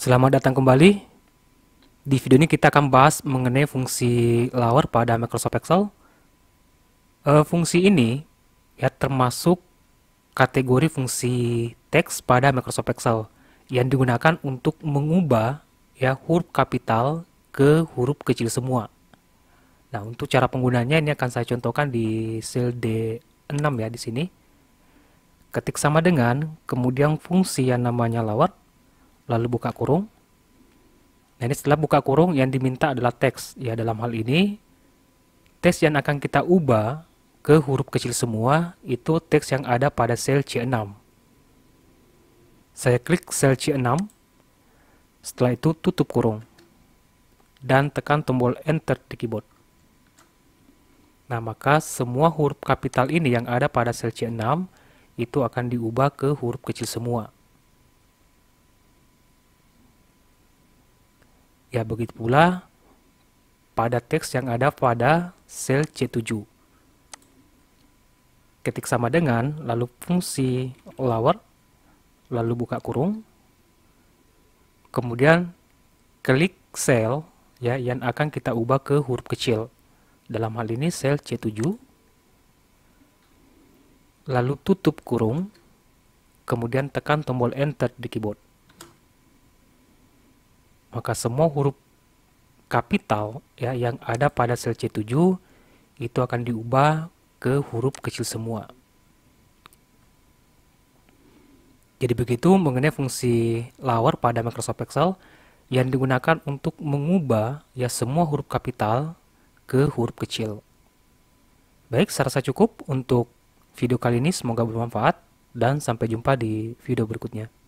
Selamat datang kembali. Di video ini kita akan bahas mengenai fungsi lower pada Microsoft Excel. E, fungsi ini ya termasuk kategori fungsi teks pada Microsoft Excel yang digunakan untuk mengubah ya huruf kapital ke huruf kecil semua. Nah, untuk cara penggunanya ini akan saya contohkan di sel D6 ya di sini. Ketik sama dengan kemudian fungsi yang namanya lower lalu buka kurung. Nah ini setelah buka kurung yang diminta adalah teks. Ya dalam hal ini teks yang akan kita ubah ke huruf kecil semua itu teks yang ada pada sel C6. Saya klik sel C6, setelah itu tutup kurung, dan tekan tombol Enter di keyboard. Nah, maka semua huruf kapital ini yang ada pada sel C6 itu akan diubah ke huruf kecil semua. Ya begitu pula pada teks yang ada pada sel C7. Ketik sama dengan, lalu fungsi lower, lalu buka kurung, kemudian klik sel ya yang akan kita ubah ke huruf kecil. Dalam hal ini sel C7. Lalu tutup kurung, kemudian tekan tombol enter di keyboard maka semua huruf kapital ya yang ada pada sel C7 itu akan diubah ke huruf kecil semua. Jadi begitu mengenai fungsi lower pada Microsoft Excel yang digunakan untuk mengubah ya semua huruf kapital ke huruf kecil. Baik, saya rasa cukup untuk video kali ini. Semoga bermanfaat dan sampai jumpa di video berikutnya.